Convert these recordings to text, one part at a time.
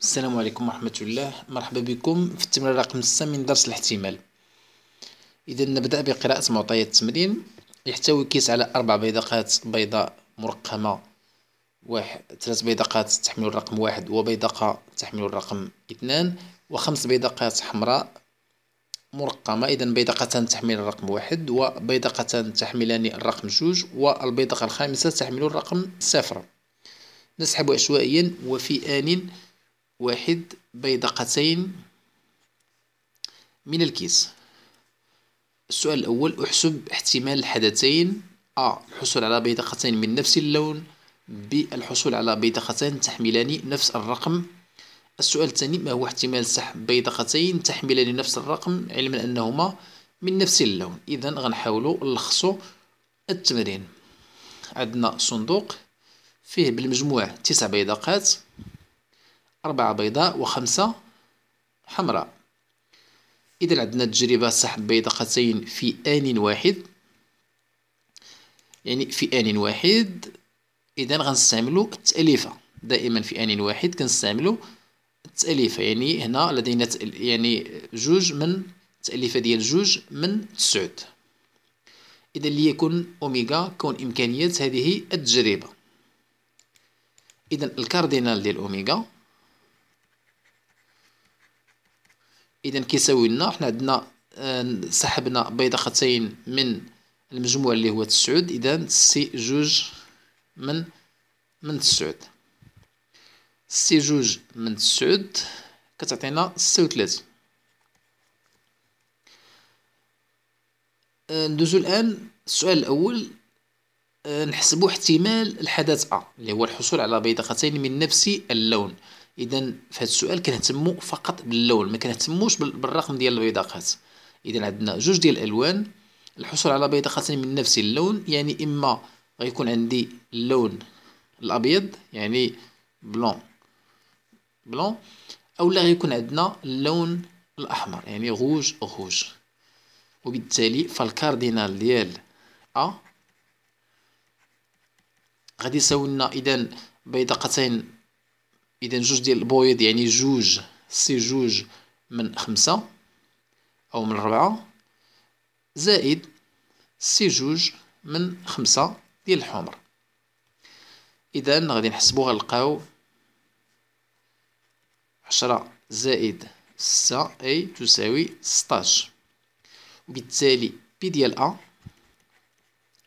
السلام عليكم ورحمة الله مرحبا بكم في التمرين رقم 6 من درس الاحتمال إذا نبدأ بقراءة معطيات التمرين يحتوي كيس على أربع بيدقات بيضاء مرقمة واحد ثلاث بيدقات تحمل الرقم واحد وبيدقة تحمل الرقم اثنان وخمس بيدقات حمراء مرقمة إذا بيدقتان تحمل الرقم واحد وبيدقتان تحملان الرقم جوج والبيدقة الخامسة تحمل الرقم صفر نسحب عشوائيا وفي آن واحد بيدقتين من الكيس السؤال الأول أحسب احتمال الحدثين أ الحصول على بيدقتين من نفس اللون ب الحصول على بيدقتين تحملان نفس الرقم السؤال الثاني ما هو احتمال سحب بيدقتين تحملان نفس الرقم علما أنهما من نفس اللون إذا غنحاولوا نلخصوا التمرين عندنا صندوق فيه بالمجموع تسع بيدقات أربعة بيضاء وخمسة حمراء إذا عندنا تجربة سحب بيضاقتين في آن واحد يعني في آن واحد إذا غنستعملو التأليفة دائما في آن واحد كنستعملو التأليفة يعني هنا لدينا يعني جوج من التأليفة ديال جوج من تسعود إذا ليكن أوميغا كون إمكانية هذه التجربة إذا الكاردينال ديال أوميغا اذا كيساوي لنا حنا عندنا سحبنا آه، بيضختين من المجموع اللي هو تسعود اذا سي جوج من من تسعود سي جوج من تسعود كتعطينا ستة وثلاثين آه، ندوزو الان السؤال الاول آه، نحسبو احتمال الحدث ا اللي هو الحصول على بيضختين من نفس اللون اذا في هذا السؤال كنهتمو فقط باللون ما كنهتموش بالرقم ديال البيضاقات اذا عندنا جوج ديال الالوان الحصول على بيضاقتين من نفس اللون يعني اما غيكون عندي اللون الابيض يعني بلون بلون اولا غيكون عندنا اللون الاحمر يعني غوج غوج وبالتالي فالكاردينال ديال ا غادي يساوي لنا اذا بيضاقتين اذا جوج ديال البويض يعني جوج سي جوج من خمسة او من ربعة زائد سي جوج من خمسة ديال الحمر اذا غادي نحسبو غنلقاو عشرة زائد ستة اي تساوي ستاش وبالتالي بي ديال ا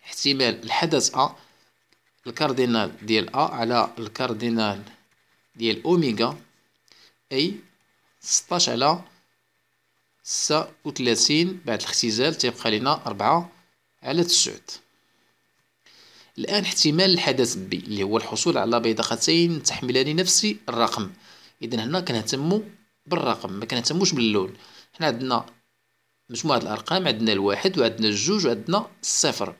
احتمال الحدث ا الكاردينال ديال ا على الكاردينال ديال أوميغا أي 16 على 36 بعد الاختزال تيبقى لنا 4 على 9 الآن احتمال الحدث بي اللي هو الحصول على بيضاقتين تحملان نفس الرقم إذا هنا كنهتمو بالرقم ما كنهتموش باللون حنا عندنا مجموعة الأرقام عندنا الواحد وعندنا الجوج وعندنا الصفر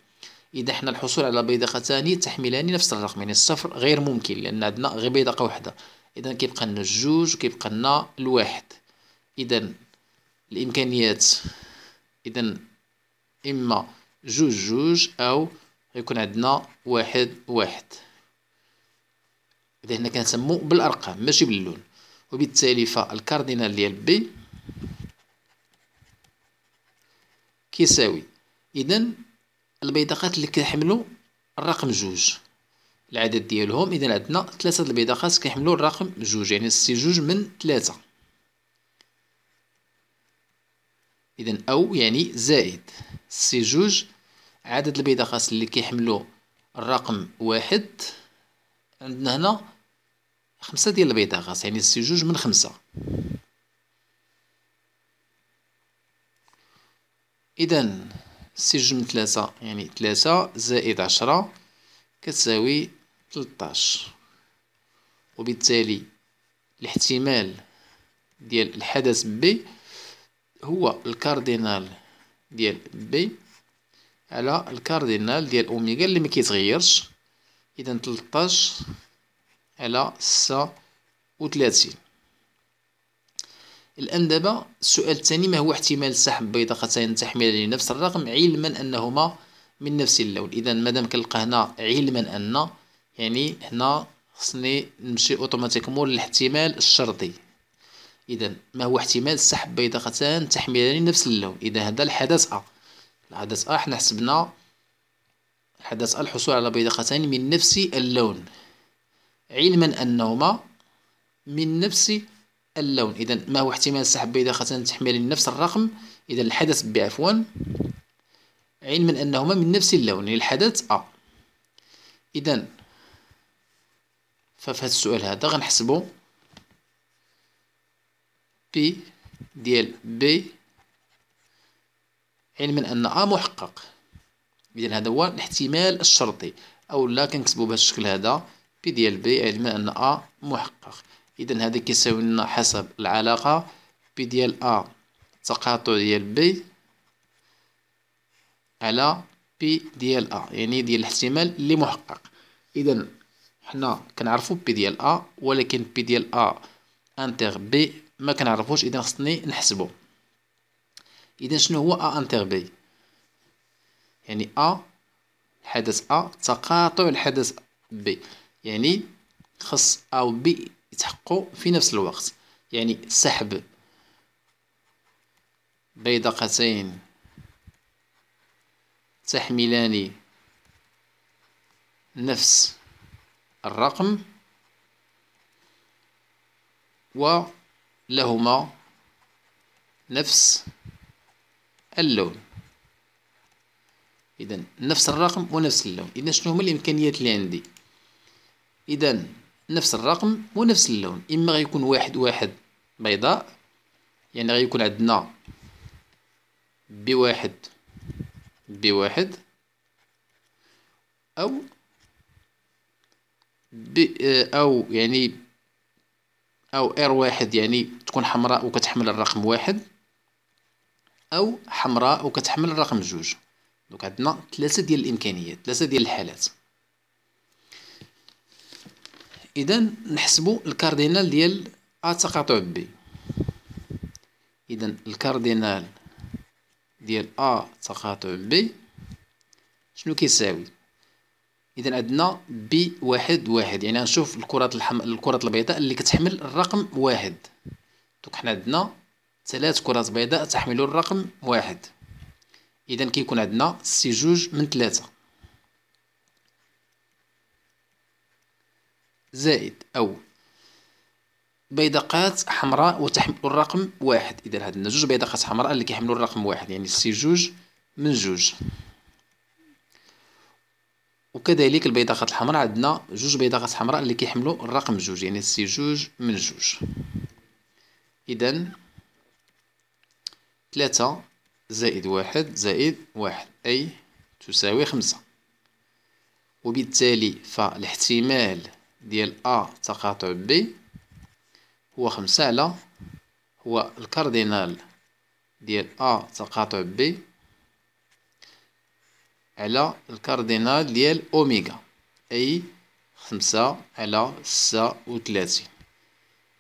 اذا حنا الحصول على بيدقتان تحملان نفس الرقم يعني الصفر غير ممكن لان عندنا غير بيدقه واحده اذا كيبقى لنا الجوج وكيبقى لنا الواحد اذا الامكانيات اذا اما جوج جوج او غيكون عندنا واحد واحد اذا هنا كنسمو بالارقام ماشي باللون وبالتالي فالكاردينال ديال بي كيساوي اذا البيدقات اللي كيحملوا الرقم جوج العدد ديالهم اذا عندنا ثلاثه البيدقات كيحملوا الرقم جوج يعني سي جوج من ثلاثه اذا او يعني زائد سي جوج عدد البيدقات اللي كيحملوا الرقم واحد عندنا هنا خمسة ديال البيدقات يعني سي جوج من خمسة إذا سجم ثلاثة يعني ثلاثة زائد عشرة كتساوي تلتاش وبالتالي الاحتمال ديال الحدث بي هو الكاردينال ديال بي على الكاردينال ديال اوميغا اللي ما كيتغيرش إذن 13 على وثلاثين الان دابا السؤال الثاني ما هو احتمال السحب بيضاقتين تحملان لنفس الرقم علما أنهما من نفس اللون إذا مادام كنلقى هنا علما أن يعني هنا خصني نمشي اوتوماتيكمون للاحتمال الشرطي إذا ما هو احتمال سحب بيضاقتين تحملان نفس اللون إذا هذا الحدث أ الحدث أ حنا حسبنا الحدث أ الحصول على بيضاقتين من نفس اللون علما أنهما من نفس اللون اذا ما هو احتمال السحب بيضاء خاصة تحمل نفس الرقم اذا الحدث ب عفوا علما انهما من نفس اللون الحدث ا آه. اذا ففي هذا السؤال هذا غنحسبو بي ديال بي علما ان ا محقق اذا هذا هو الاحتمال الشرطي او لا كنكتبو بهذا الشكل هذا بي ديال بي علما ان ا محقق اذا هذا كيساوي لنا حسب العلاقه بي ديال ا تقاطع ديال بي على بي ديال ا يعني ديال الاحتمال اللي محقق اذا حنا كنعرفو بي ديال ا ولكن بي ديال ا انتر بي ما كنعرفوش اذا خصني نحسبو اذا شنو هو ا انتر بي يعني ا الحدث ا تقاطع الحدث بي يعني خص ا و بي يتحققوا في نفس الوقت يعني سحب بيدقتين تحملان نفس الرقم ولهما نفس اللون اذا نفس الرقم ونفس اللون اذا شنو هما الامكانيات اللي عندي اذا نفس الرقم ونفس اللون إما غيكون واحد واحد بيضاء يعني غيكون عندنا بواحد بواحد أو ب أو يعني أو إر واحد يعني تكون حمراء وكتحمل الرقم واحد أو حمراء وكتحمل الرقم جوج دونك عندنا ثلاثة ديال الإمكانيات ثلاثة ديال الحالات اذا نحسبوا الكاردينال ديال ا تقاطع بي اذا الكاردينال ديال ا تقاطع بي شنو كيساوي اذا عندنا بي واحد واحد يعني غنشوف الكرات الحم... الكرات البيضاء اللي كتحمل الرقم واحد دونك حنا عندنا ثلاث كرات بيضاء تحمل الرقم واحد اذا كيكون عندنا سي جوج من ثلاثة زائد أو بيدقات حمراء وتحمل الرقم واحد إذا هاد جوج بيدقات حمراء اللي كيحملوا الرقم واحد يعني سي جوج من جوج وكذلك البيدقات الحمراء عندنا جوج بيدقات حمراء اللي كيحملوا الرقم جوج يعني سي جوج من جوج إذا ثلاثة زائد واحد زائد واحد أي تساوي خمسة وبالتالي فالاحتمال ديال أ تقاطع بي هو خمسة على هو الكاردينال ديال أ تقاطع بي على الكاردينال ديال أوميغا أي خمسة على ستة وثلاثين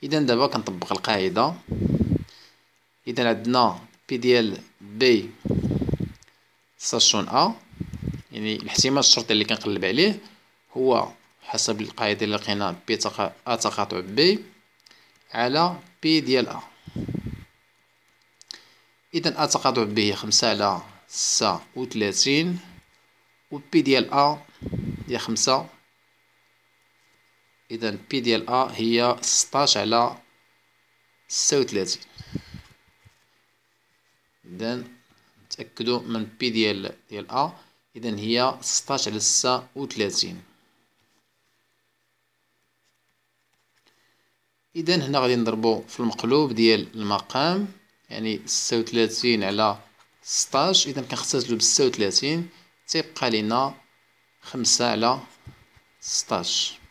إذا دابا كنطبق القاعدة إذا عندنا بي ديال بي ساشون أ يعني الاحتمال الشرطي اللي كنقلب عليه هو حسب القاعدة اللي لقينا بي تقا أ تقاطع بي على بي ديال أ إذا أ تقاطع بي هي خمسة على ستة وتلاتين و بي ديال أ هي خمسة إذا بي ديال أ هي ستاش على ستة وتلاتين إذا نتأكدو من بي ديال ديال أ إذا هي ستاش على ستة وتلاتين إذن هنا غادي نضربو في المقلوب ديال المقام يعني ستة وتلاتين على ستاش إذن كنختزلو بستة وتلاتين تيبقى لينا خمسة على ستاش